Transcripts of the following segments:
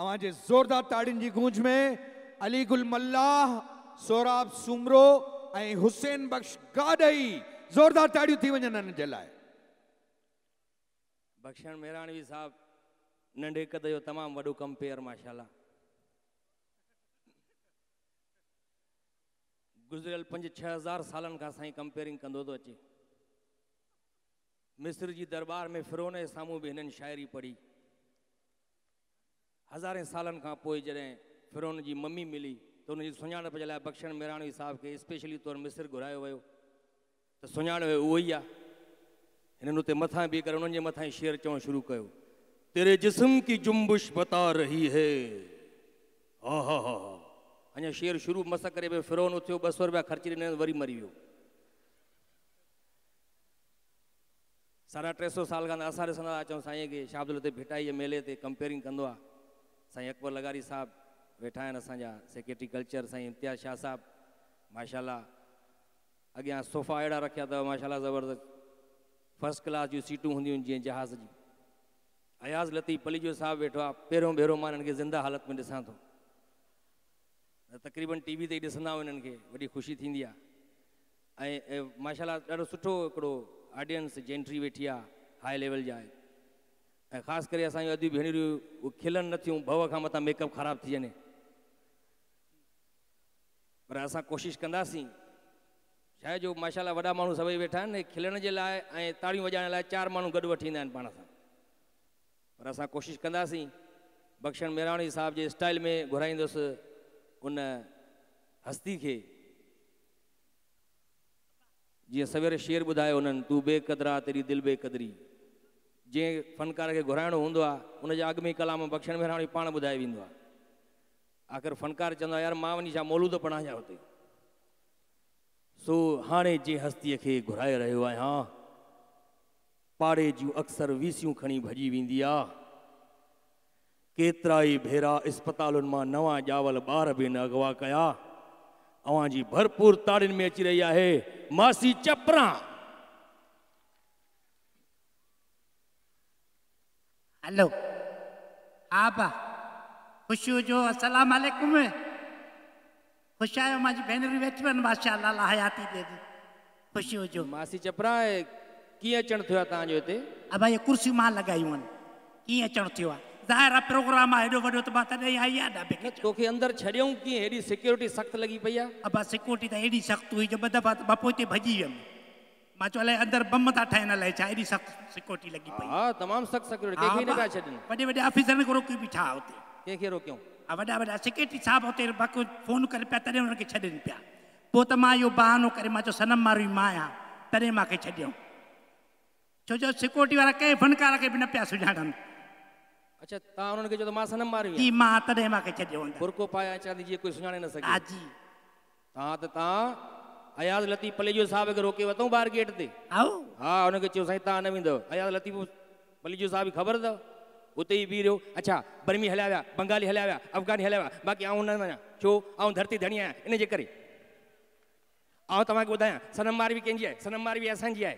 अवाजे जोरदार ताड़ियुनि जी गूंज में अली गुल मल्लाह सोराब सुमरो ऐं हुसैन बख्श गाडई ज़ोरदार ताड़ियूं थी वञनि हिन जे साहब नंढे कद जो वो वॾो कंपेयर माशाला गुज़िरियल पंज छह हज़ार साल खां कंपेयरिंग कह तो अचे मिस्र की दरबार में फिरोन के साम्हूं भी इन शायरी पढ़ी हज़ारे साल जैसे फिर उनकी मम्मी मिली तो उनकी सुणप के लिए बख्शन मेराणी साहब के स्पेशली तौर मिस्र घुरा वो तो सुञाणो उहो ई आहे हिननि हुते मथां बीह करे उन्हनि जे मथां शेर चवणु शुरू कर तेरे जिसम की जुम्बुश बता रही है आ हा शेर शुरू मस कर फिर उठो ब सौ रुपया खर्ची दिन वरी मरी वो साढा टे सौ साल का असा ॾिसंदा हुआ चऊं साईं शाह हुते भिटाई जे मेले से कंपेयरिंग कह साई अकबर लगारी साहब वेठा आहिनि सेक्रेटरी कल्चर साई इम्तियाज़ शाह साहब माशाला अॻियां सोफ़ा अड़ा रखा अव माशाला ज़बरदस्त फर्स्ट क्लास जो सीटू होंद जहाज़ की अयाज़ लतीफ़ पलीजो साहब वेठो आहे पहिरियों भेरों मां हिननि ज़िंदा हालत में ऐसा तो तक़रीबन टीवी से ही ऐसा इन वही ख़ुशी थी माशाला सुनो ऑडियंस जेंट्री वेठी आ हाई लेवल जहाँ खास कर अस अद भेनर भेणरियूं उहे खिलनि भव का मत मेकअप खराब थी जाने पर अस कोशिश कदी शायद जो माशाला वा मू सभी वेठा खिलन के लिए ताड़ी वजाने ताड़ियूं वॼाइण लाइ चारि माण्हू गॾु वठी ईंदा पर अस कोशिश कदी बख्शन मेराणी साहब के स्टाइल में घुराइंद उन हस्ती के जी सवेरे शेर बुधा उन्होंने तू बेक़दरा तेरी दिल बेक़दरी जंहिं फ़नकार खे घुराइणो हूंदो आहे उनजा में कलाम में हाणे पाण ॿुधाए वेंदो आहे आख़िर फ़नकार चवंदो आहे यार मां वञी छा मोलू त पढ़ायां हुते सो हाणे जे हस्तीअ खे घुराए रहियो आहियां पाड़े जूं अक्सर वीसियूं खणी भजी वी केतरा केतिरा भेरा इस्पतालुनि मां नवा जावल बार भी न अगवा कया अव्हां जी भरपूर ताड़ियुनि में अची रही है मासी चपरां हेलो आप खुश हो जो अस्सलाम वालेकुम खुश आयो मुंहिंजी भेनर वेचमन माशा अलाह हयाती दे दी खुश हो जो मासी चपरा आहे कीअं अचणु थियो आहे तव्हांजो भाई कुर्सियूं मां लॻायूं आहिनि कीअं अचणु थियो आहे ज़ाहिर आहे प्रोग्राम आहे हेॾो वॾो त मां तॾहिं आई आहे तोखे अंदरि छॾियऊं कीअं हेॾी सिक्योरिटी सख़्तु लॻी पई आहे सिक्योरिटी त हेॾी सख़्तु हुई जो ॿ दफ़ा त मां पोइ हिते भॼी पाछो अलाए अंदरि बम था ठाहिनि अलाए छा एॾी सिक्योरिटी लॻी पई हा तमामु सख़्तु सिक्योरिटी कंहिंखे न पिया छॾनि वॾे वॾे ऑफिसरनि खे रोकी बीठा हुते कंहिंखे रोकियूं हा वॾा वॾा सेक्रेटरी साहिबु हुते बाक़ी फ़ोन करे पिया तॾहिं हुनखे छॾनि पिया पोइ त मां इहो बहानो करे मां चयो सनम मां मां आहियां तॾहिं मूंखे छॾियऊं छो जो सिक्योरिटी वारा कंहिं फनकार खे बि न पिया अच्छा तव्हां हुननि खे चयो त सनम मारी जी मां तॾहिं मूंखे छॾियो बुरको पाए अचां थी जीअं कोई सुञाणे न सघे हा जी हा त तव्हां अयाज लतीफ पलेजो साहब खे रोके वरितऊं ॿाहिरि गेट ते हा हुनखे चयो साईं तव्हां न वेंदव अयाज लतीफ़ पलेजो साहब ख़बर अथव उते ई बीह अच्छा बर्मी हलिया बंगाली हलिया अफ़गानी हलिया बाक़ी आउं न वञा छो आउं धरती धणी आहियां इन जे करे आउं तव्हांखे ॿुधायां सनम मार बि कंहिंजी आहे सनम मार बि असांजी आहे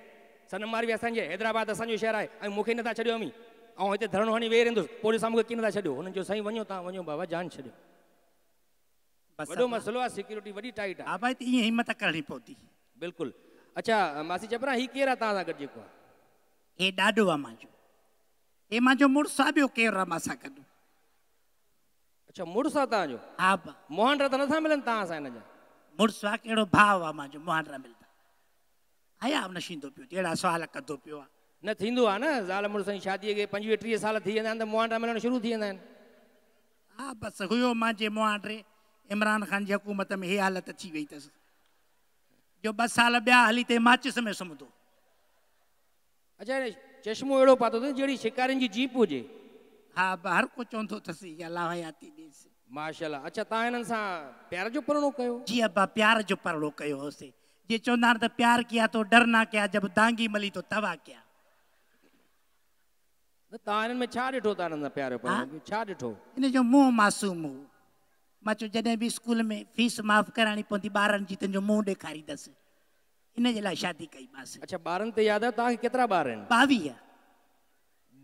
सनम मार बि असांजी आहे हैदराबाद असांजो शहर आहे ऐं मूंखे नथा छॾियो अमी ऐं हिते धरणो हणी वेही रहंदुसि पोइ ॾिसां मूंखे कीअं नथा छॾियो हुननि चयो साईं वञो तव्हां बाबा जान छॾियो वॾो मसइलो आहे सिक्योरिटी वॾी टाइट आहे हा भाई ईअं हिमत करणी पवंदी बिल्कुलु अच्छा मासी जबरा हीउ केरु आहे तव्हां सां गॾु जेको आहे हे ॾाॾो आहे मुंहिंजो हे मुंहिंजो मुड़ुसु आहे ॿियो केरु आहे मां गॾु अच्छा मुड़ुसु आहे तव्हांजो हा मोहन रत नथा मिलनि तव्हां सां हिन जा मुड़ुसु आहे कहिड़ो भाउ आहे मुंहिंजो मोहन रा मिलंदा आया नशींदो पियो अहिड़ा सुवाल कंदो पियो आहे न थींदो आहे न ज़ाल मुड़ुस जी शादीअ खे पंजवीह टीह साल थी वेंदा आहिनि त मोहन रा मिलण शुरू थी वेंदा आहिनि हा बसि हुयो मुंहिंजे मोहन रे इमरान ख़ान जी हुकूमत में हीअ हालत अची वई अथसि जो ॿ साल ॿिया हली ते माचिस में सुम्हंदो अच्छा चश्मो अहिड़ो पातो अथसि जहिड़ी शिकारियुनि जी जीप हुजे हा हर को चवंदो अथसि इहा लाहयाती ॾेसि माशाला अच्छा तव्हां हिननि सां प्यार जो परणो कयो जी अबा प्यार जो परणो कयो होसीं जे चवंदा त प्यार किया तो डर ना किया जब दांगी मिली तो तवा किया तव्हां हिननि में छा ॾिठो तव्हां प्यार परणो छा ॾिठो हिन जो मुंहुं मासूम हो मां चयो जॾहिं बि स्कूल में फीस माफ करानी पवंदी बारन जी तंजो मुंह देखारी इन इने जला शादी कई बास अच्छा बारन ते यादि आहे तव्हांखे केतिरा ॿार 22 ॿावीह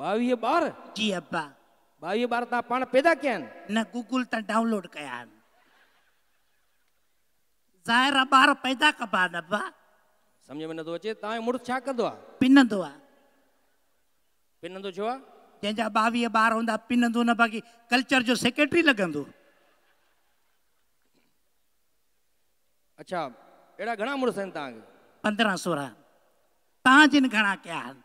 ॿावीह ॿार जी अब्बा 22 बार ता पण पैदा केन आहिनि न गूगल ता डाउनलोड कया आहिनि ज़ाहिर बार पैदा कबा आहिनि अबा सम्झ में तो अचे ता मुड़ छा कंदो आहे पिनंदो आहे पिनंदो छो आहे जंहिंजा ॿावीह ॿार हूंदा पिनंदो न बाक़ी कल्चर जो सेक्रेटरी लगंदो अच्छा अहिड़ा घणा मुड़ुस आहिनि तव्हांखे पंद्रहं सोरहं तव्हां जिन घणा कया आहिनि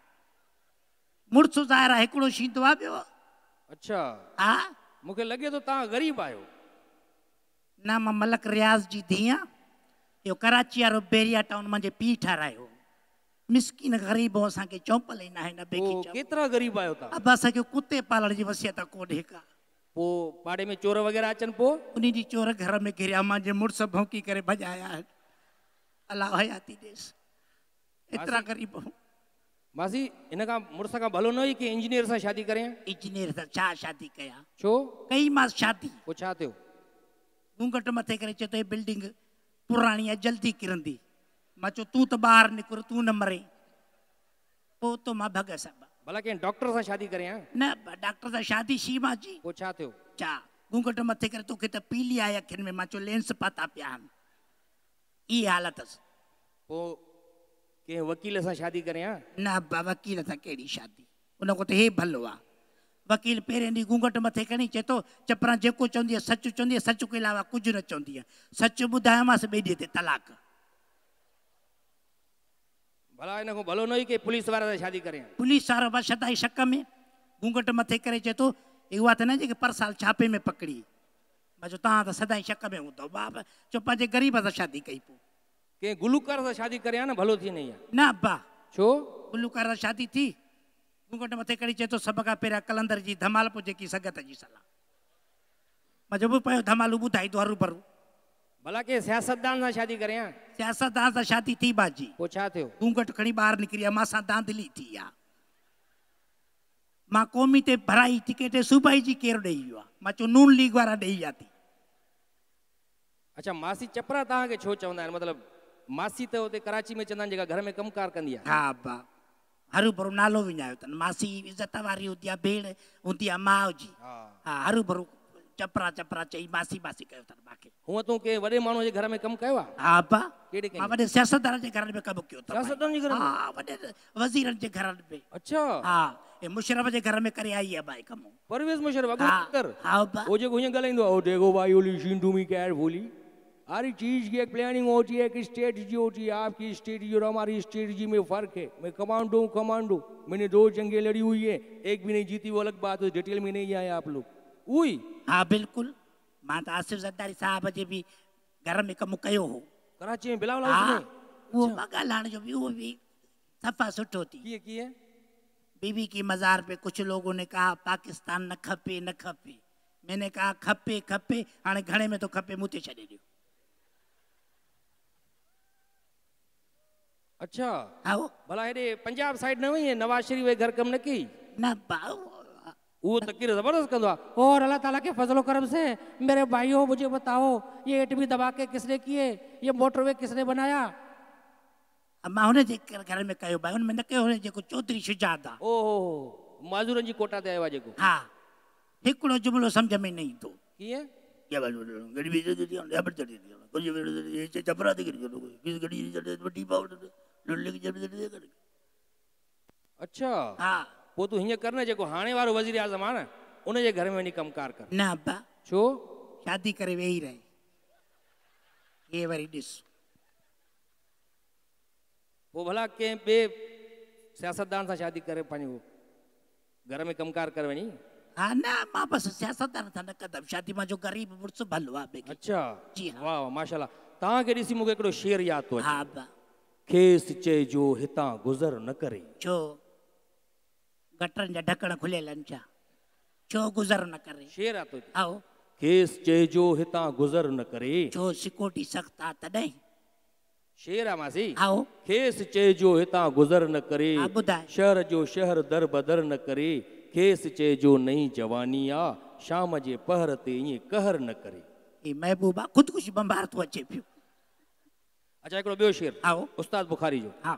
मुड़ुसु ज़ाहिर आहे हिकिड़ो शींदो आहे ॿियो अच्छा हा मूंखे लॻे थो तो तव्हां ग़रीब आहियो न मां मलक रियाज़ जी धीउ इहो कराची वारो बेरिया टाउन मुंहिंजे पीउ ठारायो मिसकिन ग़रीब असांखे चौपल ई न आहे न केतिरा ग़रीब आहियो तव्हां अब असांखे कुते पालण जी वसियत कोन्हे का પો પાડે મે ચોર વગેરા ચન પો ઉનીજી ચોર ઘર મે ઘેર્યા માં જે મુરસ ભૌકી કરે ભજાયા અલાહ હાયતી દેસ એટરા ગરીબ માજી ઇનકા મુરસા કા ભલો ન હોય કે ઇજનેર સા શાદી કરે ઇજનેર સા ચા શાદી કયા છો કઈ માં શાદી પૂછાતે હું ગટ મે થઈ કરે છે તો એ બિલ્ડિંગ પુરાણીયા જલ્દી કરીંદી માચો તું ત બહાર નિકર તું ન મરે પો તો માં ભગસ भला के डॉक्टर सां शादी करे हां न डॉक्टर सां शादी शीमा जी पूछा थियो चा घूंघट मथे करे तोखे त तो पीली आहे अखियुनि में मां लेंस पाता पिया ई हालत अस पोइ कंहिं वकील सां शादी करे हां न वकील सां कहिड़ी शादी उन खां त तो हे भलो वकील पहिरें ॾींहुं घूंघट मथे खणी चए थो चपरां जेको चवंदी सच चवंदी आहे सच के अलावा कुझु न चंदी सच ॿुधायोमांसि ॿिए ते तलाक भला ભલા એને હું ભલો નહીં કે પોલીસ વાળા શાદી કરે પોલીસ વાળા બાદ शक में गुंगट मथे करे કરે तो एक बात ना जे के पर साल छापे में पकड़ी मैं जो ता त सदाई शक में हूं तो बाप जो पंहिंजे ग़रीब से शादी कई पोइ के गुलुकार से शादी करे ना भलो थी नहीं ना न छो गुलुकार से शादी थी गुंगट मथे करी चए तो सब का पेरा कलंदर जी धमाल पो जे की संगत जी सला मां चयो पियो धमाल बुधाई थो हरू भरू भला के सियासतदान से शादी करे सियासतदान से शादी थी बाजी पूछा थियो तू घट खणी ॿाहिरि निकिरी आहे मां सां धांधली थी आहे मां क़ौमी ते भराई टिकेट सूबाई जी केरु ॾेई वियो आहे मां चयो नून लीग वारा ॾेई विया थी अच्छा मासी चपरा तव्हांखे छो चवंदा आहिनि मतिलबु मासी त हुते कराची में चवंदा आहिनि जेका घर में कमकार कंदी आहे हा बा हरू भरू नालो विञायो अथनि मासी इज़त वारी हूंदी आहे भेण हूंदी आहे माउ जी हा हरू भरू चपरा चपरा चई मासी मासी कयो तन माखे हुआ तो के वडे मानो जे घर में कम कयो हां पा केड़े कयो मां वडे सियासतदार जे घर में कम कयो त सियासतदार जे घर में हां वडे वजीरन जे घर में अच्छा हां ए मुशरफ जे घर में करे आई है भाई कम परवेज मुशरफ अगो कर हां पा ओ जे गुने गलाइंदो ओ देखो भाई ओली शिंडू मी केयर बोली हर चीज़ की एक प्लानिंग होती है एक स्ट्रेटजी होती है आपकी स्ट्रेटजी और हमारी स्ट्रेटजी में फ़र्क है मैं कमांडो हूँ कमांडो मैंने दो जंगे लड़ी हुई है एक भी नहीं जीती वो अलग बात है डिटेल में नहीं आया आप लोग उई हाँ बिल्कुल मां त तो आसिफ जद्दारी साहब जे भी घर में कम कयो हो कराची में बिलावल हाउस में उहो मगल हाणे जो भी वो भी सफ़ा सुठो थी की की है? बीबी की मज़ार पे कुछ लोगों ने कहा पाकिस्तान न खपे न खपे मैंने कहा खपे खपे हाणे घणे में तो खपे मुते ते छॾे अच्छा हाँ भला हेडे पंजाब साइड न वई नवाज शरीफ़ जे घर कम न की ना बाऊ वो तकीर ज़बरदस्त कर दुआ और अल्लाह ताला के फजलो करम से मेरे भाइयों मुझे बताओ ये एटमी दबा के किसने किए ये मोटरवे किसने बनाया अम्मा होने जे घर में कयो भाई उन में न कयो होने जे को चौधरी शुजात आहे हो माजूरनि जी कोटा ते आवा जे को हां एकड़ो जुमलो समझ में नहीं तो किए गड़ी गड़ी दे दे दे दे दियो दियो ले कोई ये कर किस बड़ी पावर के जब दे दे कर अच्छा हां वो तू हीअं करने जेको हाने वारो वज़ीर आज़म आ ना न उनजे घर में कम कार कर ना अब्बा छो शादी करे वेही रहे ये वरी ॾिस वो भला के ॿिए सियासतदान सा शादी करे वो घर में कम कार करे वञी हाँ ना मां बस सियासतदान था न कदम शादी जो गरीब मुड़ुसु भलवा आहे अच्छा जी हा वाह माशाल्लाह के ॾिसी मुगे हिकिड़ो शेर याद यादि थो अचे खेस चे जो हिता गुज़र न करे जो गटरनि जा ढकण खुलियल आहिनि छा छो गुज़र न करे शेर आहे आओ खेसि चइजो हितां गुज़र न करे छो सिकोटी सख़्तु आहे तॾहिं शेर आहे मासी आओ खेसि चइजो हितां गुज़र न करे ॿुधाए शहर जो शहर दर बदर न करे खेसि चइजो नई जवानी आहे शाम जे पहर ते ईअं कहर न करे ही महबूबा ख़ुदकुशी बंबार थो अचे पियो अच्छा हिकिड़ो ॿियो शेर आओ उस्ताद बुखारी जो हा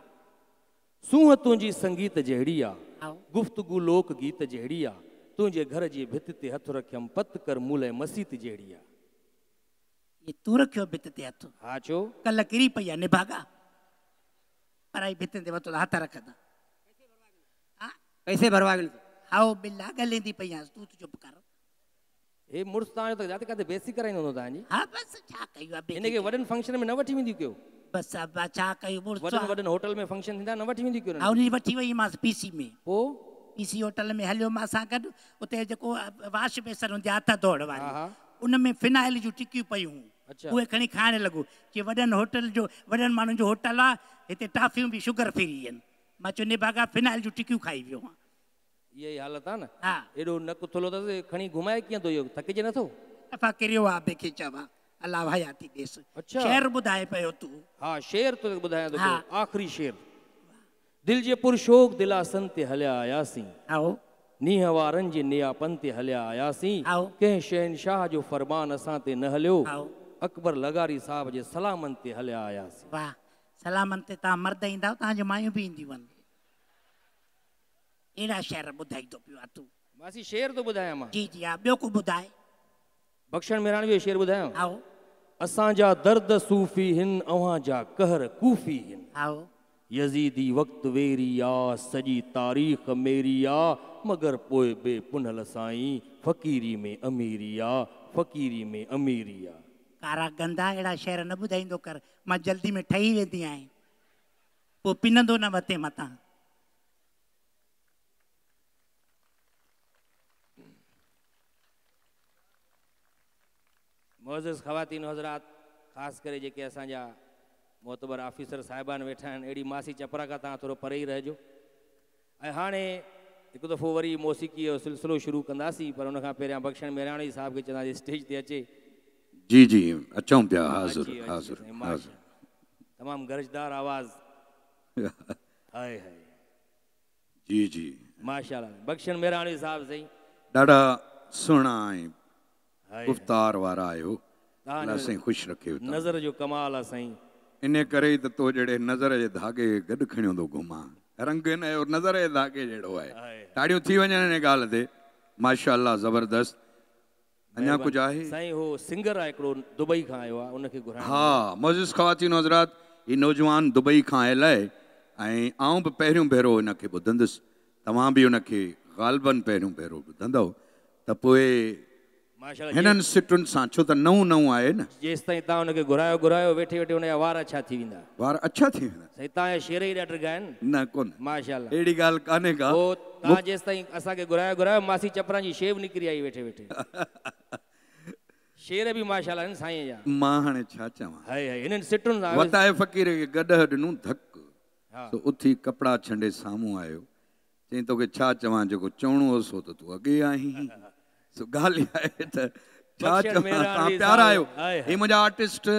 सूंहं तुंहिंजी संगीत जहिड़ी आहे गुफ्तगु लोक गीत जहिड़िया तुंहिंजे घर जी भित ते हथु रखियमि पत कर मूल ऐं मसीत जहिड़िया ये तू रखियो भित ते हथु हा छो कल किरी पई आहे निभागा पर आई भित ते वतो हथ रखंदा हा पैसे भरवा गल हाओ बिल्ला गलेंदी पई आहे तू चुप कर हे मुड़ुस तव्हांजो त जाते किथे बेसी कराईंदो हूंदो तव्हांजी हा बसि छा कयो आहे हिनखे वॾनि फंक्शन में न वठी वेंदियूं कयो बस बचा कई बुर वॾनि वॾनि होटल में फंक्शन थींदा न वठी वेंदी क्यों ऐं वठी वई मां पीसी में पोइ पीसी होटल में हलियो मां सां उते जेको वाश बेसन हूंदी आहे हथ धोड़ उन में फिनाइल जूं टिकियूं पयूं अच्छा उहे खणी खाइण लॻो की वॾनि होटल जो वॾनि माण्हुनि जो होटल आहे हिते टाफ़ियूं बि शुगर फ्री आहिनि मां चयो निभागा फिनाइल जूं टिकियूं खाई वियो आहियां हालत आहे न हा एॾो नक थुलो अथसि खणी घुमाए कीअं थो इहो थकिजे नथो दफ़ा किरियो आहे बेखे चवां अलावा आती देश अच्छा शेर ॿुधाए पियो तूं हा शेर तो ॿुधायां थो तो हा। तो आख़िरी शेर दिलि जे पुरशोक दिलासनि ते हलिया आयासीं आओ नीह वारनि जे नियापन ते हलिया आयासीं आओ। कंहिं शहनशाह जो फरमान असां ते आओ अकबर लगारी साहब जे सलामनि ते आया सी वाह सलामनि ते तव्हां मर्द ता तव्हांजी मायूं भी इंदी वन अहिड़ा शेर तो पियो आहे मासी शेर तो ॿुधायां मां जी जी हा ॿियो को ॿुधाए बख्शण मेराणी जो शेर ॿुधायो आओ असांजा दर्द सूफ़ी हिन अव्हां जा कहर कूफ़ी हिन आओ यज़ीदी वक़्तु वेरी आहे सॼी तारीख़ मेरी आहे मगर पोइ बे पुनल साईं फ़क़ीरी में अमीरी आहे फ़क़ीरी में अमीरी आहे कारा गंदा अहिड़ा शेर न ॿुधाईंदो कर मां जल्दी में ठही वेंदी आहियां पोइ पिनंदो न मथे मथां मोज़ज़ ख़वातीन हज़रात ख़ासि करे जेके असांजा मोतबर ऑफिसर साहिबान वेठा आहिनि अहिड़ी मासी चपरा खां तव्हां थोरो परे ई रहिजो ऐं हाणे हिकु दफ़ो वरी मौसीक़ीअ जो सिलसिलो शुरू कंदासीं पर हुन पहिरियां बख़्शण मेराणी साहिब खे चवंदासीं स्टेज ते अचे जी जी अचूं पिया हाज़िर हाज़िर तमामु गरजदार आवाज़ हाय जी जी माशाल्लाह बख़्शण मेराणी साहिब साईं ॾाढा सुहिणा ऐं गुफ़्तार वारा आहियो अलाह साईं ख़ुशि रखियो नज़र जो कमाल आहे साईं इन करे त तो जहिड़े नज़र जे धागे गॾु खणियो थो घुमां रंग हिन जो नज़र जे धागे जहिड़ो आहे ताड़ियूं थी वञनि हिन ॻाल्हि ते माशा ज़बरदस्त अञा कुझु आहे साईं हो सिंगर आहे हिकिड़ो दुबई खां आयो आहे उनखे घुरायो हा मोज़िस ख़वातीन हज़रात ही नौजवान दुबई खां आयल है ऐं आउं बि पहिरियों भेरो हिनखे ॿुधंदुसि तव्हां बि हुनखे ग़ालबनि पहिरियों भेरो ॿुधंदव त हिननि सिटुनि सां छो त नओं नओं आहे न जेसि ताईं तव्हां हुनखे घुरायो घुरायो वेठे वेठे हुनजा वार अछा थी वेंदा वार अछा थी वेंदा साईं तव्हांजा शेर ई ॾाढा ॾिगा आहिनि न कोन माशाल्लाह अहिड़ी ॻाल्हि कान्हे का पोइ तव्हां जेसि ताईं असांखे घुरायो घुरायो मासी चपरां जी शेव निकिरी आई वेठे वेठे शेर बि माशाल्लाह आहिनि साईं जा मां हाणे छा चवां हाय हाय हिननि सिटुनि सां वताए फ़कीर खे गॾह ॾिनो धक सो उथी कपिड़ा छंडे साम्हूं आयो चई तोखे छा चवां जेको चवणो हुअसि हो त तूं अॻे आहीं सो ॻाल्हि प्यारा आहियो हे आर्टिस्ट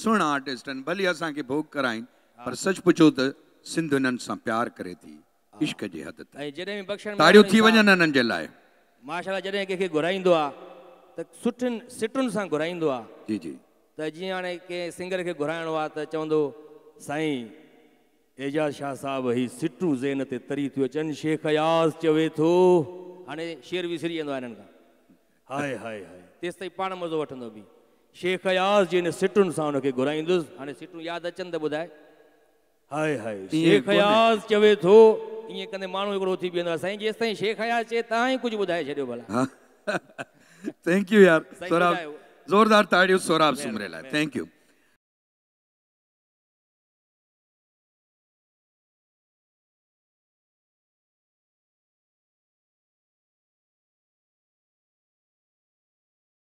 सुहिणा आर्टिस्ट आहिनि भली भोग कराइनि हाँ। पर सच पुछो त सिंध हिननि प्यार करे थी हाँ। इश्क जे हद ताड़ियूं थी वञनि हिननि जे लाइ माशाला जॾहिं कंहिंखे घुराईंदो आहे त सुठनि सिटुनि सां घुराईंदो आहे जी जी त जीअं हाणे कंहिं सिंगर खे घुराइणो आहे त चवंदो साईं एजाज शाह साहिबु ही सिटूं ज़ेन ते तरी थियूं अचनि शेख अयाज़ चवे थो हाणे शेर विसरी वेंदो आहे हिननि हाय हाय हाय तेसिताईं पाण मज़ो वठंदो बि शेख अयाज़ जी हिन सिटुनि सां हुनखे घुराईंदुसि हाणे सिटूं यादि अचनि त ॿुधाए हाय हाय शेख अयाज़ चवे थो ईअं कंदे माण्हू हिकिड़ो थी बीहंदो आहे साईं जेसिताईं शेख अयाज़ चए तव्हां ई कुझु ॿुधाए भला थैंक यू यार जोरदार ताड़ियूं सोराब सुमरे थैंक यू